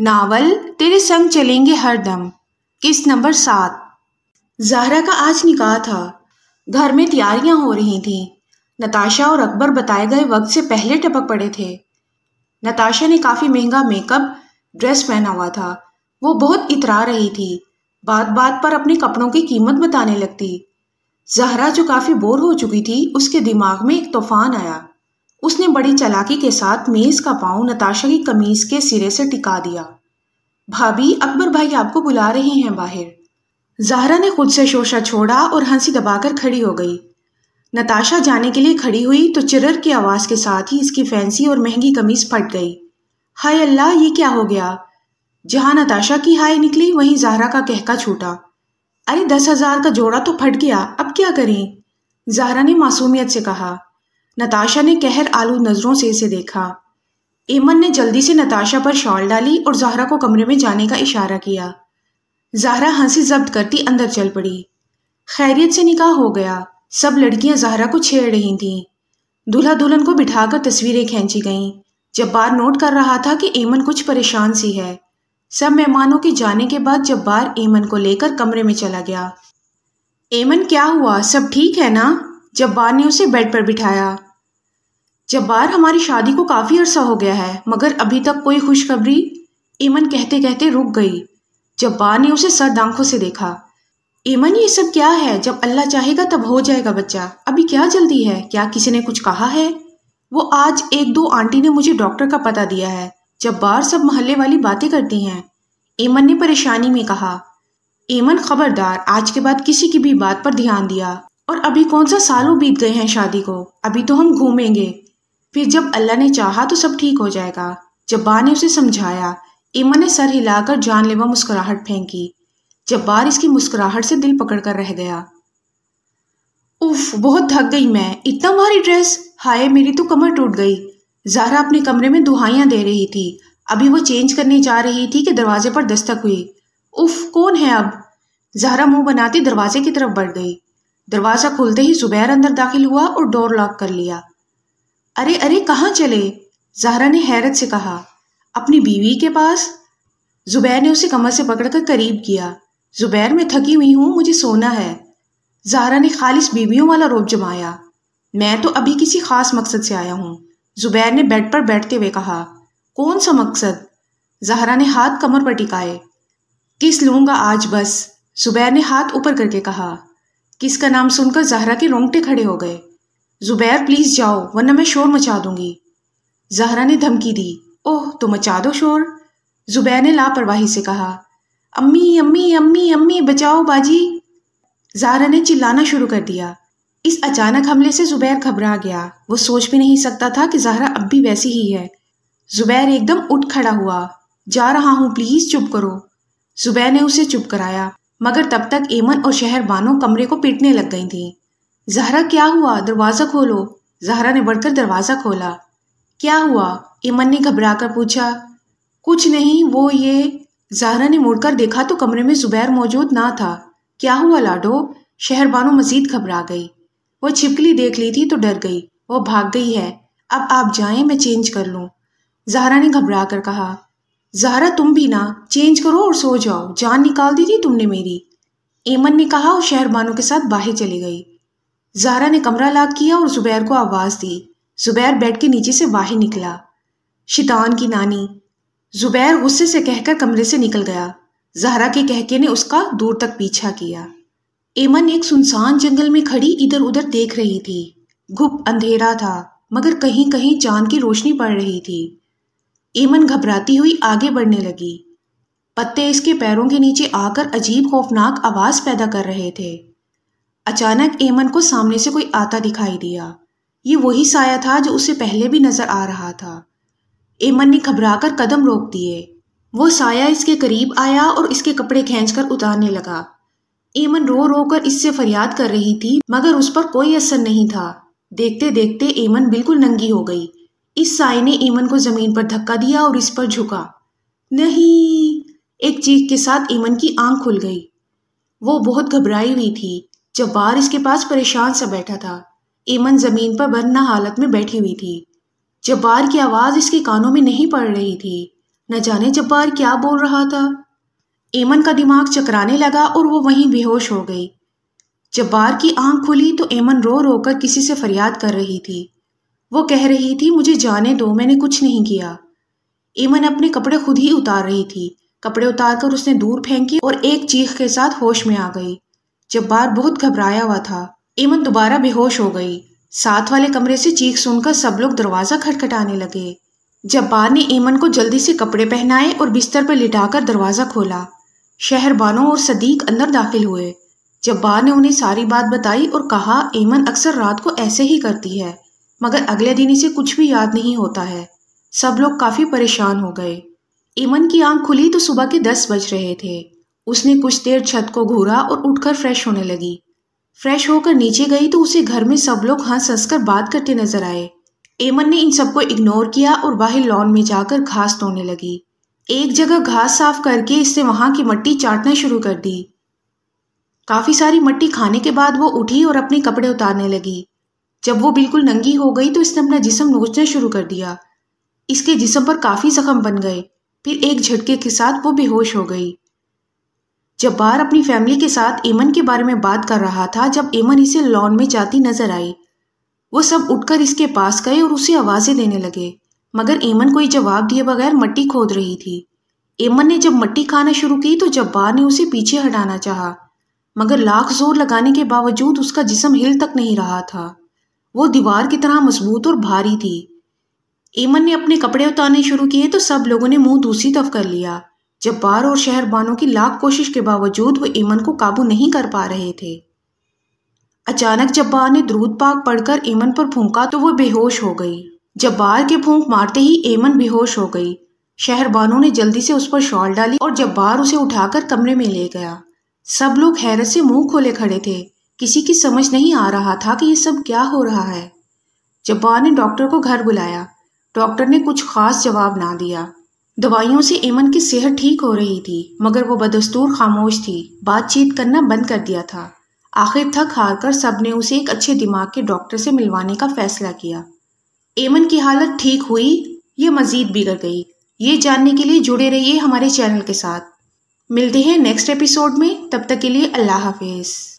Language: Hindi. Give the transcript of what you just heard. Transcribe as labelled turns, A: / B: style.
A: नावल तेरे संग चलेंगे हर दम किस नंबर सात जहरा का आज निकाह था घर में तैयारियां हो रही थीं नताशा और अकबर बताए गए वक्त से पहले टपक पड़े थे नताशा ने काफ़ी महंगा मेकअप ड्रेस पहना हुआ था वो बहुत इतरा रही थी बात बात पर अपने कपड़ों की कीमत बताने लगती जहरा जो काफ़ी बोर हो चुकी थी उसके दिमाग में एक तूफान आया उसने बड़ी चलाकी के साथ मेज का पाँव नताशा की कमीज के सिरे से टिका दिया भाभी अकबर भाई आपको बुला रहे हैं बाहर जहरा ने खुद से शोशा छोड़ा और हंसी दबाकर खड़ी हो गई नताशा जाने के लिए खड़ी हुई तो चिरर की आवाज़ के साथ ही इसकी फैंसी और महंगी कमीज फट गई हाय अल्लाह ये क्या हो गया जहाँ नताशा की हाय निकली वहीं जहरा का कहका छूटा अरे दस हजार का जोड़ा तो फट गया अब क्या करें जहरा ने मासूमियत से कहा नताशा ने कहर आलू नज़रों से इसे देखा एमन ने जल्दी से नताशा पर शॉल डाली और जहरा को कमरे में जाने का इशारा किया जहरा हंसी जब्त करती अंदर चल पड़ी खैरियत से निकाह हो गया सब लड़कियां जहरा को छेड़ रही थीं दूल्हा दुल्हन को बिठाकर तस्वीरें खींची गईं जब्बार नोट कर रहा था कि एमन कुछ परेशान सी है सब मेहमानों के जाने के बाद जब्बार एमन को लेकर कमरे में चला गया एमन क्या हुआ सब ठीक है ना जब्बार ने उसे बेड पर बिठाया जब्बार हमारी शादी को काफ़ी अरसा हो गया है मगर अभी तक कोई खुशखबरी ईमन कहते कहते रुक गई जब्बार ने उसे सर्द आंखों से देखा ईमन ये सब क्या है जब अल्लाह चाहेगा तब हो जाएगा बच्चा अभी क्या जल्दी है क्या किसी ने कुछ कहा है वो आज एक दो आंटी ने मुझे डॉक्टर का पता दिया है जब्बार सब महल्ले वाली बातें करती हैं एमन ने परेशानी में कहा एमन खबरदार आज के बाद किसी की भी बात पर ध्यान दिया और अभी कौन सा सालों बीत गए हैं शादी को अभी तो हम घूमेंगे फिर जब अल्लाह ने चाहा तो सब ठीक हो जाएगा जब्बार ने उसे समझाया इमन ने सर हिलाकर जानलेवा मुस्कुराहट फेंकी जब्बार इसकी मुस्कुराहट से दिल पकड़ कर रह गया उफ बहुत थक गई मैं इतना भारी ड्रेस हाय मेरी तो कमर टूट गई जारा अपने कमरे में दुहाइयां दे रही थी अभी वो चेंज करने जा रही थी कि दरवाजे पर दस्तक हुई उफ कौन है अब जहरा मुंह बनाती दरवाजे की तरफ बढ़ गई दरवाज़ा खुलते ही जुबैर अंदर दाखिल हुआ और डोर लॉक कर लिया अरे अरे कहाँ चले जहरा ने हैरत से कहा अपनी बीवी के पास जुबैर ने उसे कमर से पकड़कर करीब किया जुबैर मैं थकी हुई हूँ मुझे सोना है जहरा ने खालिश बीवियों वाला रोब जमाया मैं तो अभी किसी खास मकसद से आया हूँ जुबैर ने बेड पर बैठते हुए कहा कौन सा मकसद जहरा ने हाथ कमर पर टिकाए किस लूंगा आज बस जुबैर ने हाथ ऊपर करके कहा किसका नाम सुनकर जहरा के रोंगटे खड़े हो गए जुबैर प्लीज जाओ वरना मैं शोर मचा दूंगी जहरा ने धमकी दी ओह तो मचा दो शोर जुबैर ने लापरवाही से कहा अम्मी अम्मी अम्मी अम्मी बचाओ बाजी जहरा ने चिल्लाना शुरू कर दिया इस अचानक हमले से जुबैर घबरा गया वो सोच भी नहीं सकता था कि जहरा अब भी वैसी ही है जुबैर एकदम उठ खड़ा हुआ जा रहा हूं प्लीज चुप करो जुबैर ने उसे चुप कराया मगर तब तक एमन और शहर बानो कमरे को पीटने लग गई थी जहरा क्या हुआ दरवाज़ा खोलो जहरा ने बढ़कर दरवाज़ा खोला क्या हुआ इमन ने घबराकर पूछा कुछ नहीं वो ये जहरा ने मुड़कर देखा तो कमरे में जुबैर मौजूद ना था क्या हुआ लाडो शहरबानो मजीद घबरा गई वो छिपकली देख ली थी तो डर गई वो भाग गई है अब आप जाएं मैं चेंज कर लूँ जहरा ने घबरा कर कहा जहरा तुम भी ना चेंज करो और सो जाओ जान निकाल दी थी तुमने मेरी ऐमन ने कहा और शहरबानों के साथ बाहर चली गई जारा ने कमरा लाक किया और जुबैर को आवाज़ दी जुबैर बेड के नीचे से बाहर निकला शितान की नानी जुबैर गुस्से से कहकर कमरे से निकल गया जहरा के कहके ने उसका दूर तक पीछा किया एमन एक सुनसान जंगल में खड़ी इधर उधर देख रही थी घुप अंधेरा था मगर कहीं कहीं चांद की रोशनी पड़ रही थी एमन घबराती हुई आगे बढ़ने लगी पत्ते इसके पैरों के नीचे आकर अजीब खौफनाक आवाज़ पैदा कर रहे थे अचानक एमन को सामने से कोई आता दिखाई दिया ये वही साया था जो उसे पहले भी नजर आ रहा था एमन ने घबराकर कदम रोक दिए वो साया इसके करीब आया और इसके कपड़े खींचकर उतारने लगा एमन रो रो कर इससे फरियाद कर रही थी मगर उस पर कोई असर नहीं था देखते देखते एमन बिल्कुल नंगी हो गई इस साय ने एमन को जमीन पर धक्का दिया और इस पर झुका नहीं एक चीख के साथ एमन की आंख खुल गई वो बहुत घबराई हुई थी जब्बार इसके पास परेशान सा बैठा था ईमन जमीन पर बरना हालत में बैठी हुई थी जब्बार की आवाज़ इसके कानों में नहीं पड़ रही थी न जाने जब्बार क्या बोल रहा था ईमन का दिमाग चकराने लगा और वो वहीं बेहोश हो गई जब्बार की आंख खुली तो ऐमन रो रो कर किसी से फरियाद कर रही थी वो कह रही थी मुझे जाने दो मैंने कुछ नहीं किया ईमन अपने कपड़े खुद ही उतार रही थी कपड़े उतार कर उसने दूर फेंकी और एक चीख के साथ होश में आ गई जब्बार बहुत घबराया हुआ था ईमन दोबारा बेहोश हो गई साथ वाले कमरे से चीख सुनकर सब लोग दरवाज़ा खटखटाने लगे जब्बार ने ईमन को जल्दी से कपड़े पहनाए और बिस्तर पर लिटाकर दरवाज़ा खोला शहर बानों और सदीक अंदर दाखिल हुए जब्बार ने उन्हें सारी बात बताई और कहा ईमन अक्सर रात को ऐसे ही करती है मगर अगले दिन इसे कुछ भी याद नहीं होता है सब लोग काफ़ी परेशान हो गए ईमन की आंख खुली तो सुबह के दस बज रहे थे उसने कुछ देर छत को घूरा और उठकर फ्रेश होने लगी फ्रेश होकर नीचे गई तो उसे घर में सब लोग हंस हंस कर बात करते नजर आए एमन ने इन सबको इग्नोर किया और बाहर लॉन में जाकर घास तोड़ने लगी एक जगह घास साफ करके इससे वहां की मट्टी चाटना शुरू कर दी काफी सारी मट्टी खाने के बाद वो उठी और अपने कपड़े उतारने लगी जब वो बिल्कुल नंगी हो गई तो इसने अपना जिसम नोचना शुरू कर दिया इसके जिसम पर काफी जख्म बन गए फिर एक झटके के साथ वो बेहोश हो गई जब्बार अपनी फैमिली के साथ एमन के बारे में बात कर रहा था जब एमन इसे लॉन में जाती नजर आई वो सब उठकर इसके पास गए और उसे आवाज़ें देने लगे मगर एमन कोई जवाब दिए बगैर मट्टी खोद रही थी एमन ने जब मट्टी खाना शुरू की तो जब्बार ने उसे पीछे हटाना चाहा मगर लाख जोर लगाने के बावजूद उसका जिसम हिल तक नहीं रहा था वो दीवार की तरह मजबूत और भारी थी एमन ने अपने कपड़े उतारने शुरू किए तो सब लोगों ने मुंह दूसरी तरफ कर लिया जब्बार और शहरबानों की लाख कोशिश के बावजूद वो ईमन को काबू नहीं कर पा रहे थे अचानक जब्बार ने द्रूद पाक पढ़कर ईमन पर फूंका तो वो बेहोश हो गई जब्बार के फूंक मारते ही एमन बेहोश हो गई बानों ने जल्दी से उस पर शॉल डाली और जब्बार उसे उठाकर कमरे में ले गया सब लोग हैरत से मुंह खोले खड़े थे किसी की समझ नहीं आ रहा था कि यह सब क्या हो रहा है जब्बार ने डॉक्टर को घर बुलाया डॉक्टर ने कुछ खास जवाब ना दिया दवाइयों से एमन की सेहत ठीक हो रही थी मगर वो बदस्तूर खामोश थी बातचीत करना बंद कर दिया था आखिर थक हार कर सब ने उसे एक अच्छे दिमाग के डॉक्टर से मिलवाने का फैसला किया एमन की हालत ठीक हुई या मज़ीद बिगड़ गई ये जानने के लिए जुड़े रहिए हमारे चैनल के साथ मिलते हैं नेक्स्ट एपिसोड में तब तक के लिए अल्लाह हाफिज़